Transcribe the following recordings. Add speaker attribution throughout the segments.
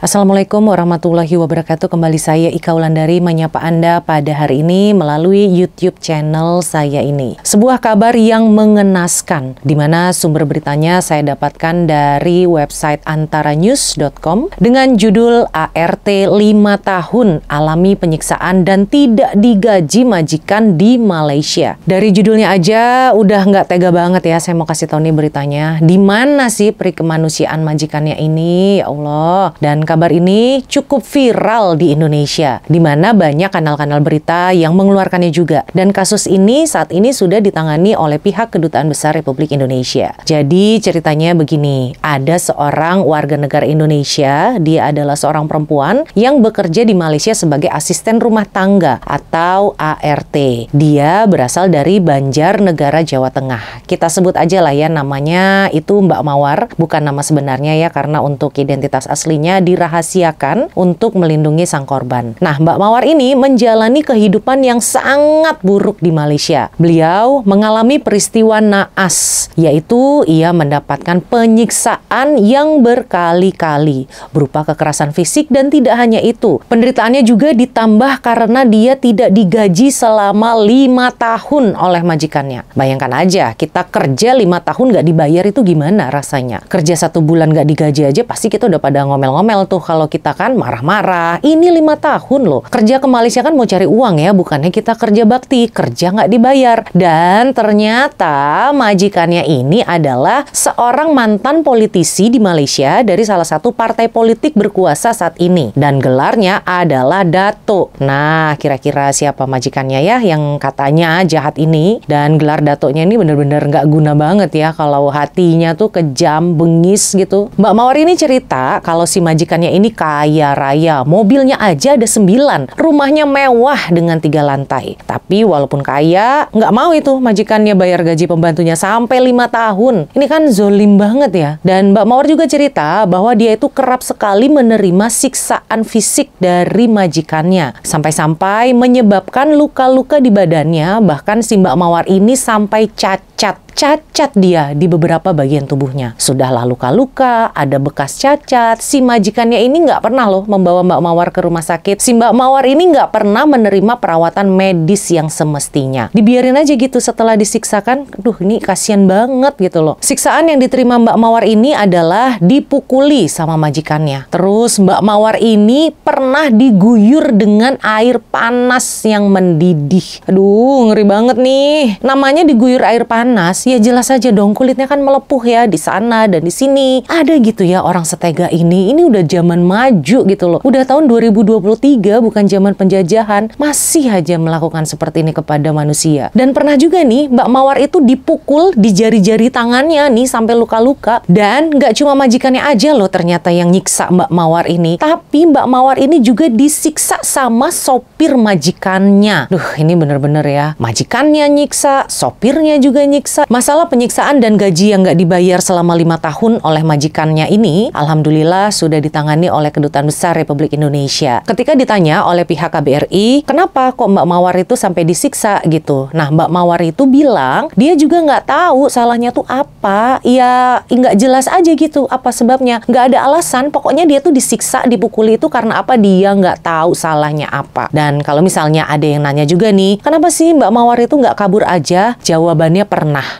Speaker 1: Assalamualaikum warahmatullahi wabarakatuh. Kembali saya Ika Wulandari menyapa Anda pada hari ini melalui YouTube channel saya ini. Sebuah kabar yang mengenaskan di mana sumber beritanya saya dapatkan dari website antaranews.com dengan judul ART 5 tahun alami penyiksaan dan tidak digaji majikan di Malaysia. Dari judulnya aja udah nggak tega banget ya saya mau kasih tahu nih beritanya. Di mana sih perikemanusiaan majikannya ini? Ya Allah. Dan kabar ini cukup viral di Indonesia, di mana banyak kanal-kanal berita yang mengeluarkannya juga. Dan kasus ini saat ini sudah ditangani oleh pihak Kedutaan Besar Republik Indonesia. Jadi ceritanya begini, ada seorang warga negara Indonesia, dia adalah seorang perempuan yang bekerja di Malaysia sebagai asisten rumah tangga atau ART. Dia berasal dari Banjar Negara Jawa Tengah. Kita sebut aja lah ya namanya itu Mbak Mawar, bukan nama sebenarnya ya karena untuk identitas aslinya di dirahasiakan untuk melindungi sang korban. Nah, Mbak Mawar ini menjalani kehidupan yang sangat buruk di Malaysia. Beliau mengalami peristiwa naas, yaitu ia mendapatkan penyiksaan yang berkali-kali berupa kekerasan fisik dan tidak hanya itu. Penderitaannya juga ditambah karena dia tidak digaji selama lima tahun oleh majikannya. Bayangkan aja, kita kerja lima tahun nggak dibayar itu gimana rasanya? Kerja satu bulan nggak digaji aja pasti kita udah pada ngomel-ngomel tuh kalau kita kan marah-marah. Ini lima tahun loh. Kerja ke Malaysia kan mau cari uang ya, bukannya kita kerja bakti, kerja nggak dibayar. Dan ternyata majikannya ini adalah seorang mantan politisi di Malaysia dari salah satu partai politik berkuasa saat ini. Dan gelarnya adalah Dato. Nah, kira-kira siapa majikannya ya yang katanya jahat ini? Dan gelar datuknya ini bener-bener nggak guna banget ya kalau hatinya tuh kejam, bengis gitu. Mbak Mawar ini cerita kalau si majikan perusahaannya ini kaya raya, mobilnya aja ada sembilan, rumahnya mewah dengan tiga lantai. Tapi walaupun kaya, nggak mau itu majikannya bayar gaji pembantunya sampai lima tahun. Ini kan zolim banget ya. Dan Mbak Mawar juga cerita bahwa dia itu kerap sekali menerima siksaan fisik dari majikannya. Sampai-sampai menyebabkan luka-luka di badannya, bahkan si Mbak Mawar ini sampai cacat cacat dia di beberapa bagian tubuhnya. Sudahlah luka-luka, ada bekas cacat. Si majikannya ini nggak pernah loh membawa Mbak Mawar ke rumah sakit. Si Mbak Mawar ini nggak pernah menerima perawatan medis yang semestinya. Dibiarin aja gitu setelah disiksakan. Duh, ini kasihan banget gitu loh. Siksaan yang diterima Mbak Mawar ini adalah dipukuli sama majikannya. Terus Mbak Mawar ini pernah diguyur dengan air panas yang mendidih. Aduh, ngeri banget nih. Namanya diguyur air panas, panas, ya jelas saja dong kulitnya kan melepuh ya di sana dan di sini. Ada gitu ya orang setega ini. Ini udah zaman maju gitu loh. Udah tahun 2023 bukan zaman penjajahan, masih aja melakukan seperti ini kepada manusia. Dan pernah juga nih Mbak Mawar itu dipukul di jari-jari tangannya nih sampai luka-luka dan nggak cuma majikannya aja loh ternyata yang nyiksa Mbak Mawar ini. Tapi Mbak Mawar ini juga disiksa sama sopir majikannya. Duh, ini bener-bener ya. Majikannya nyiksa, sopirnya juga nyiksa, Masalah penyiksaan dan gaji yang nggak dibayar selama lima tahun oleh majikannya ini, alhamdulillah sudah ditangani oleh Kedutaan Besar Republik Indonesia. Ketika ditanya oleh pihak KBRI, kenapa kok Mbak Mawar itu sampai disiksa gitu? Nah, Mbak Mawar itu bilang dia juga nggak tahu salahnya tuh apa. Ya nggak jelas aja gitu apa sebabnya. Nggak ada alasan. Pokoknya dia tuh disiksa, dipukuli itu karena apa? Dia nggak tahu salahnya apa. Dan kalau misalnya ada yang nanya juga nih, kenapa sih Mbak Mawar itu nggak kabur aja? Jawabannya pernah.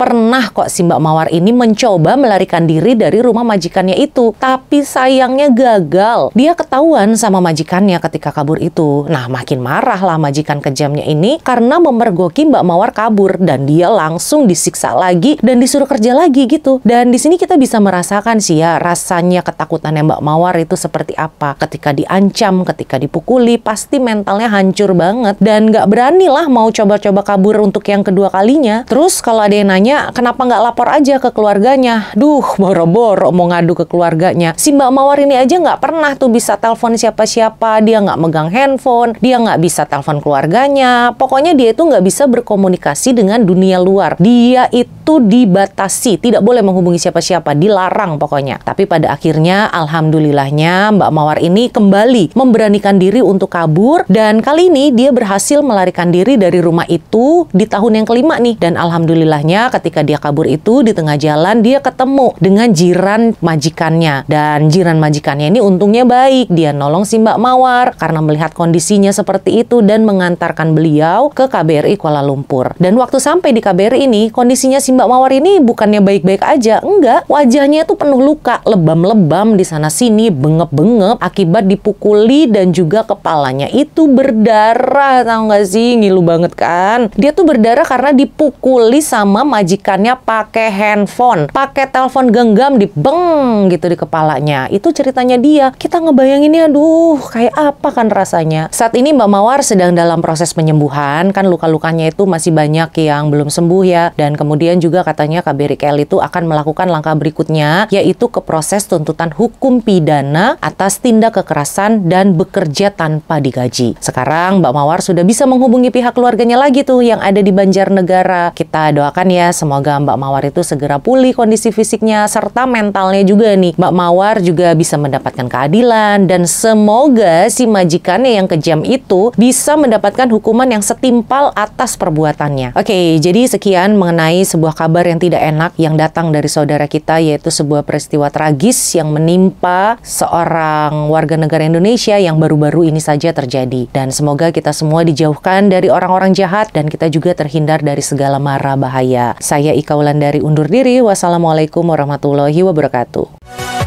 Speaker 1: Pernah kok si Mbak Mawar ini mencoba melarikan diri dari rumah majikannya itu, tapi sayangnya gagal. Dia ketahuan sama majikannya ketika kabur itu. Nah, makin marah lah majikan kejamnya ini karena memergoki Mbak Mawar kabur dan dia langsung disiksa lagi dan disuruh kerja lagi gitu. Dan di sini kita bisa merasakan sih ya rasanya ketakutannya Mbak Mawar itu seperti apa ketika diancam, ketika dipukuli, pasti mentalnya hancur banget dan gak berani lah mau coba-coba kabur untuk yang kedua kalinya. Terus kalau ada yang nanya nanya kenapa nggak lapor aja ke keluarganya. Duh, boro-boro mau ngadu ke keluarganya. Si Mbak Mawar ini aja nggak pernah tuh bisa telepon siapa-siapa, dia nggak megang handphone, dia nggak bisa telepon keluarganya. Pokoknya dia itu nggak bisa berkomunikasi dengan dunia luar. Dia itu dibatasi, tidak boleh menghubungi siapa-siapa, dilarang pokoknya. Tapi pada akhirnya, alhamdulillahnya Mbak Mawar ini kembali memberanikan diri untuk kabur dan kali ini dia berhasil melarikan diri dari rumah itu di tahun yang kelima nih. Dan alhamdulillahnya ketika dia kabur itu di tengah jalan dia ketemu dengan jiran majikannya dan jiran majikannya ini untungnya baik dia nolong si Mbak Mawar karena melihat kondisinya seperti itu dan mengantarkan beliau ke KBRI Kuala Lumpur. Dan waktu sampai di KBRI ini kondisinya si Mbak Mawar ini bukannya baik-baik aja, enggak, wajahnya itu penuh luka, lebam-lebam di sana sini, bengep-bengep akibat dipukuli dan juga kepalanya itu berdarah, tau gak sih, ngilu banget kan? Dia tuh berdarah karena dipukuli sama majikannya majikannya pakai handphone, pakai telepon genggam di beng gitu di kepalanya. Itu ceritanya dia. Kita ngebayanginnya aduh kayak apa kan rasanya. Saat ini Mbak Mawar sedang dalam proses penyembuhan, kan luka-lukanya itu masih banyak yang belum sembuh ya. Dan kemudian juga katanya KBRI KL itu akan melakukan langkah berikutnya yaitu ke proses tuntutan hukum pidana atas tindak kekerasan dan bekerja tanpa digaji. Sekarang Mbak Mawar sudah bisa menghubungi pihak keluarganya lagi tuh yang ada di Banjarnegara. Kita doakan ya semoga Mbak Mawar itu segera pulih kondisi fisiknya serta mentalnya juga nih. Mbak Mawar juga bisa mendapatkan keadilan dan semoga si majikannya yang kejam itu bisa mendapatkan hukuman yang setimpal atas perbuatannya. Oke, jadi sekian mengenai sebuah kabar yang tidak enak yang datang dari saudara kita yaitu sebuah peristiwa tragis yang menimpa seorang warga negara Indonesia yang baru-baru ini saja terjadi. Dan semoga kita semua dijauhkan dari orang-orang jahat dan kita juga terhindar dari segala mara bahaya. Saya Ika Wulandari undur diri. Wassalamualaikum warahmatullahi wabarakatuh.